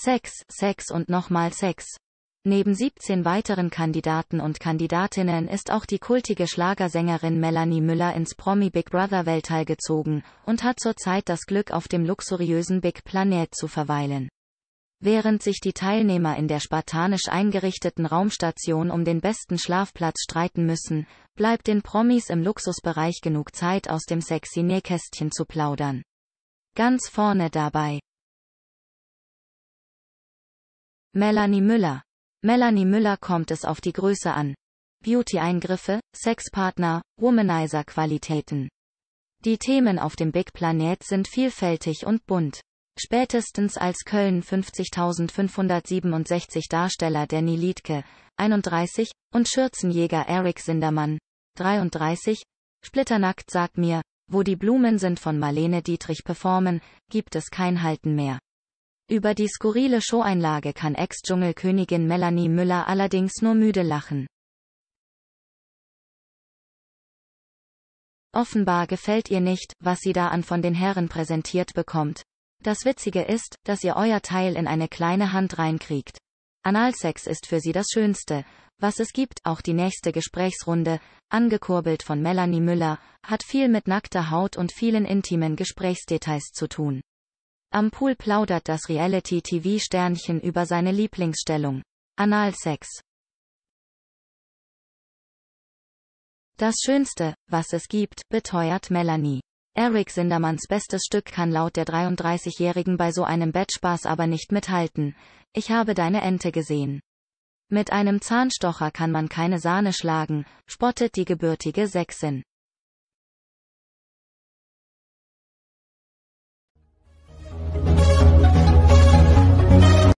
Sex, Sex und nochmal Sex. Neben 17 weiteren Kandidaten und Kandidatinnen ist auch die kultige Schlagersängerin Melanie Müller ins Promi Big Brother Weltteil gezogen und hat zurzeit das Glück auf dem luxuriösen Big Planet zu verweilen. Während sich die Teilnehmer in der spartanisch eingerichteten Raumstation um den besten Schlafplatz streiten müssen, bleibt den Promis im Luxusbereich genug Zeit aus dem sexy Nähkästchen zu plaudern. Ganz vorne dabei. Melanie Müller. Melanie Müller kommt es auf die Größe an. Beauty-Eingriffe, Sexpartner, Womanizer-Qualitäten. Die Themen auf dem Big Planet sind vielfältig und bunt. Spätestens als Köln 50.567 Darsteller Danny Liedke, 31, und Schürzenjäger Eric Sindermann, 33, Splitternackt sagt mir, wo die Blumen sind von Marlene Dietrich performen, gibt es kein Halten mehr. Über die skurrile Showeinlage kann Ex-Dschungelkönigin Melanie Müller allerdings nur müde lachen. Offenbar gefällt ihr nicht, was sie da an von den Herren präsentiert bekommt. Das Witzige ist, dass ihr euer Teil in eine kleine Hand reinkriegt. Analsex ist für sie das Schönste, was es gibt, auch die nächste Gesprächsrunde, angekurbelt von Melanie Müller, hat viel mit nackter Haut und vielen intimen Gesprächsdetails zu tun. Am Pool plaudert das Reality-TV-Sternchen über seine Lieblingsstellung. Analsex. Das Schönste, was es gibt, beteuert Melanie. Eric Sindermanns bestes Stück kann laut der 33-Jährigen bei so einem Bettspaß aber nicht mithalten. Ich habe deine Ente gesehen. Mit einem Zahnstocher kann man keine Sahne schlagen, spottet die gebürtige Sechsin.